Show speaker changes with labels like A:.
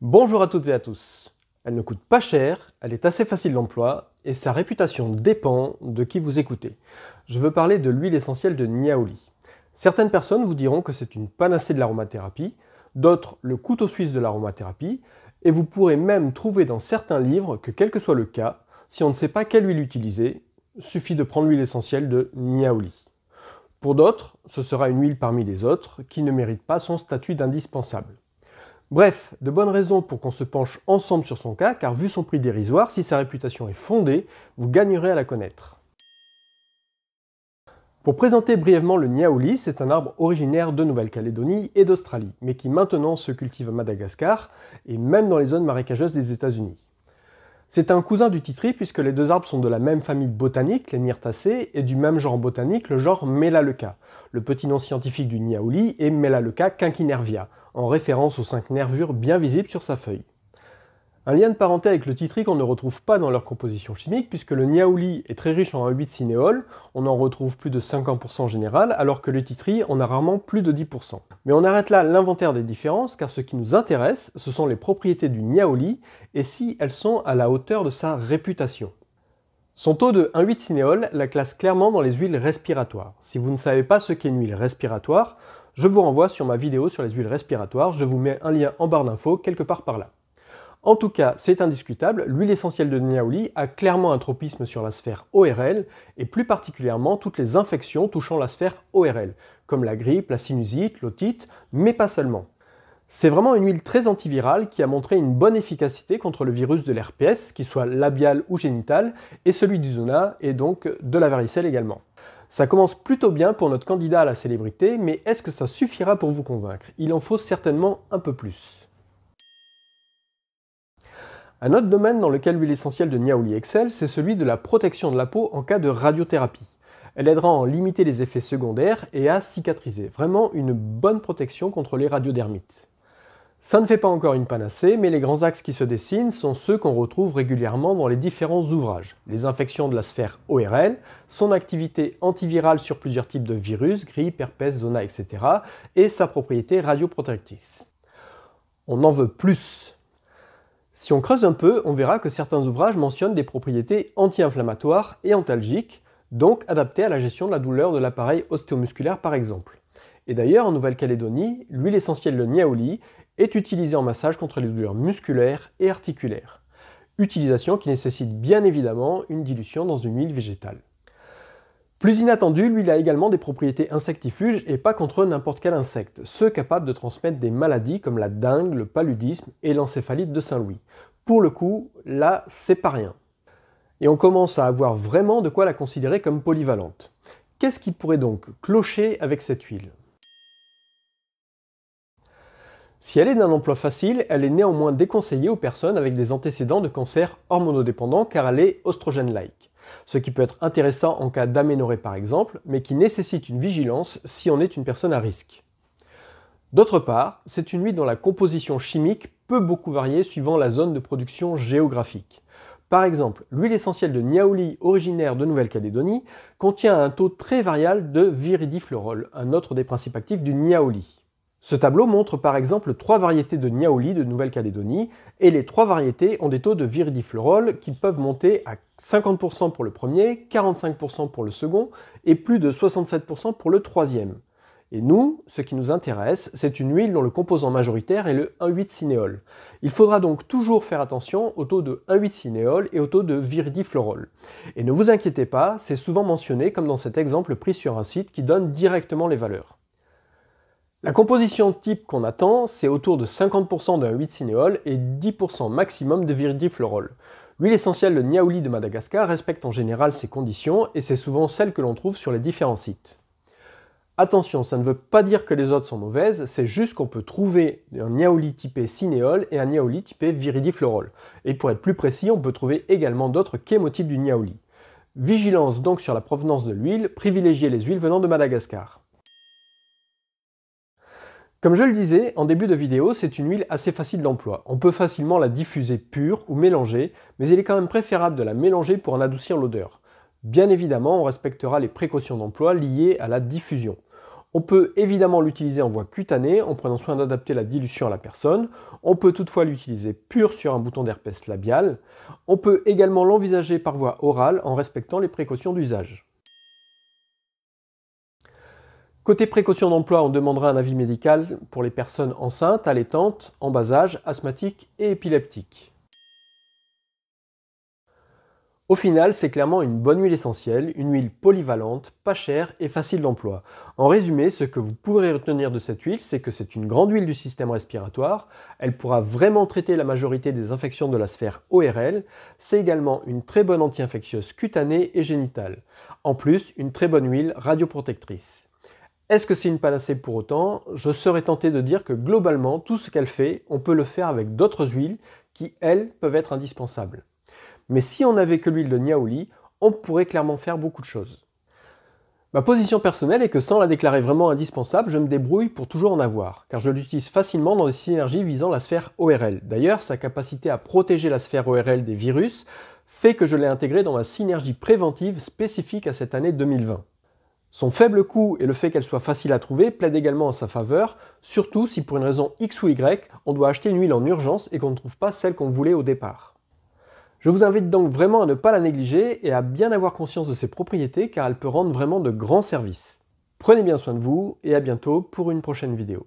A: Bonjour à toutes et à tous. Elle ne coûte pas cher, elle est assez facile d'emploi et sa réputation dépend de qui vous écoutez. Je veux parler de l'huile essentielle de Niaouli. Certaines personnes vous diront que c'est une panacée de l'aromathérapie, d'autres le couteau suisse de l'aromathérapie, et vous pourrez même trouver dans certains livres que quel que soit le cas, si on ne sait pas quelle huile utiliser, suffit de prendre l'huile essentielle de Niaouli. Pour d'autres, ce sera une huile parmi les autres qui ne mérite pas son statut d'indispensable. Bref, de bonnes raisons pour qu'on se penche ensemble sur son cas, car vu son prix dérisoire, si sa réputation est fondée, vous gagnerez à la connaître. Pour présenter brièvement le niaouli, c'est un arbre originaire de Nouvelle-Calédonie et d'Australie, mais qui maintenant se cultive à Madagascar et même dans les zones marécageuses des États-Unis. C'est un cousin du titri puisque les deux arbres sont de la même famille botanique, les Myrtacées, et du même genre botanique, le genre Melaleuca. Le petit nom scientifique du niaouli est Melaleuca quinquinervia, en référence aux cinq nervures bien visibles sur sa feuille. Un lien de parenté avec le titri qu'on ne retrouve pas dans leur composition chimique, puisque le niaouli est très riche en 1,8 cinéole, on en retrouve plus de 50% en général, alors que le titri en a rarement plus de 10%. Mais on arrête là l'inventaire des différences, car ce qui nous intéresse, ce sont les propriétés du niaouli, et si elles sont à la hauteur de sa réputation. Son taux de 1,8 cinéol la classe clairement dans les huiles respiratoires. Si vous ne savez pas ce qu'est une huile respiratoire, je vous renvoie sur ma vidéo sur les huiles respiratoires, je vous mets un lien en barre d'infos quelque part par là. En tout cas, c'est indiscutable, l'huile essentielle de Niaouli a clairement un tropisme sur la sphère ORL et plus particulièrement toutes les infections touchant la sphère ORL, comme la grippe, la sinusite, l'otite, mais pas seulement. C'est vraiment une huile très antivirale qui a montré une bonne efficacité contre le virus de l'RPS, qu'il soit labial ou génital, et celui du zona, et donc de la varicelle également. Ça commence plutôt bien pour notre candidat à la célébrité, mais est-ce que ça suffira pour vous convaincre Il en faut certainement un peu plus. Un autre domaine dans lequel l'huile essentielle de Niaouli excelle, c'est celui de la protection de la peau en cas de radiothérapie. Elle aidera à en limiter les effets secondaires et à cicatriser. Vraiment une bonne protection contre les radiodermites. Ça ne fait pas encore une panacée, mais les grands axes qui se dessinent sont ceux qu'on retrouve régulièrement dans les différents ouvrages. Les infections de la sphère ORL, son activité antivirale sur plusieurs types de virus, grippe, herpès, zona, etc., et sa propriété radioprotectrice. On en veut plus si on creuse un peu, on verra que certains ouvrages mentionnent des propriétés anti-inflammatoires et antalgiques, donc adaptées à la gestion de la douleur de l'appareil ostéomusculaire par exemple. Et d'ailleurs, en Nouvelle-Calédonie, l'huile essentielle de niaouli est utilisée en massage contre les douleurs musculaires et articulaires. Utilisation qui nécessite bien évidemment une dilution dans une huile végétale. Plus inattendu, l'huile a également des propriétés insectifuges et pas contre n'importe quel insecte, ceux capables de transmettre des maladies comme la dingue, le paludisme et l'encéphalite de Saint-Louis. Pour le coup, là, c'est pas rien. Et on commence à avoir vraiment de quoi la considérer comme polyvalente. Qu'est-ce qui pourrait donc clocher avec cette huile si elle est d'un emploi facile, elle est néanmoins déconseillée aux personnes avec des antécédents de cancer hormonodépendants car elle est oestrogène-like ce qui peut être intéressant en cas d'aménorrhée par exemple, mais qui nécessite une vigilance si on est une personne à risque. D'autre part, c'est une huile dont la composition chimique peut beaucoup varier suivant la zone de production géographique. Par exemple, l'huile essentielle de Niaouli, originaire de Nouvelle-Calédonie, contient un taux très variable de viridiflorol, un autre des principes actifs du Niaouli. Ce tableau montre par exemple trois variétés de niaouli de Nouvelle-Calédonie et les trois variétés ont des taux de viridiflorol qui peuvent monter à 50% pour le premier, 45% pour le second et plus de 67% pour le troisième. Et nous, ce qui nous intéresse, c'est une huile dont le composant majoritaire est le 1,8-cinéol. Il faudra donc toujours faire attention au taux de 1,8-cinéol et au taux de viridiflorol. Et ne vous inquiétez pas, c'est souvent mentionné comme dans cet exemple pris sur un site qui donne directement les valeurs. La composition type qu'on attend, c'est autour de 50% d'un 8 cinéole et 10% maximum de viridiflorol. L'huile essentielle de Niaouli de Madagascar respecte en général ces conditions et c'est souvent celle que l'on trouve sur les différents sites. Attention, ça ne veut pas dire que les autres sont mauvaises, c'est juste qu'on peut trouver un Niaouli typé cinéole et un Niaouli typé viridiflorol. Et pour être plus précis, on peut trouver également d'autres chémotypes du Niaouli. Vigilance donc sur la provenance de l'huile, privilégiez les huiles venant de Madagascar. Comme je le disais en début de vidéo, c'est une huile assez facile d'emploi. On peut facilement la diffuser pure ou mélanger, mais il est quand même préférable de la mélanger pour en adoucir l'odeur. Bien évidemment, on respectera les précautions d'emploi liées à la diffusion. On peut évidemment l'utiliser en voie cutanée en prenant soin d'adapter la dilution à la personne. On peut toutefois l'utiliser pure sur un bouton d'herpès labial. On peut également l'envisager par voie orale en respectant les précautions d'usage. Côté précaution d'emploi, on demandera un avis médical pour les personnes enceintes, allaitantes, en bas âge, asthmatiques et épileptiques. Au final, c'est clairement une bonne huile essentielle, une huile polyvalente, pas chère et facile d'emploi. En résumé, ce que vous pourrez retenir de cette huile, c'est que c'est une grande huile du système respiratoire, elle pourra vraiment traiter la majorité des infections de la sphère ORL, c'est également une très bonne anti-infectieuse cutanée et génitale. En plus, une très bonne huile radioprotectrice. Est-ce que c'est une panacée pour autant Je serais tenté de dire que globalement, tout ce qu'elle fait, on peut le faire avec d'autres huiles qui, elles, peuvent être indispensables. Mais si on n'avait que l'huile de Niaouli, on pourrait clairement faire beaucoup de choses. Ma position personnelle est que sans la déclarer vraiment indispensable, je me débrouille pour toujours en avoir, car je l'utilise facilement dans des synergies visant la sphère ORL. D'ailleurs, sa capacité à protéger la sphère ORL des virus fait que je l'ai intégrée dans ma synergie préventive spécifique à cette année 2020. Son faible coût et le fait qu'elle soit facile à trouver plaident également en sa faveur, surtout si pour une raison X ou Y, on doit acheter une huile en urgence et qu'on ne trouve pas celle qu'on voulait au départ. Je vous invite donc vraiment à ne pas la négliger et à bien avoir conscience de ses propriétés car elle peut rendre vraiment de grands services. Prenez bien soin de vous et à bientôt pour une prochaine vidéo.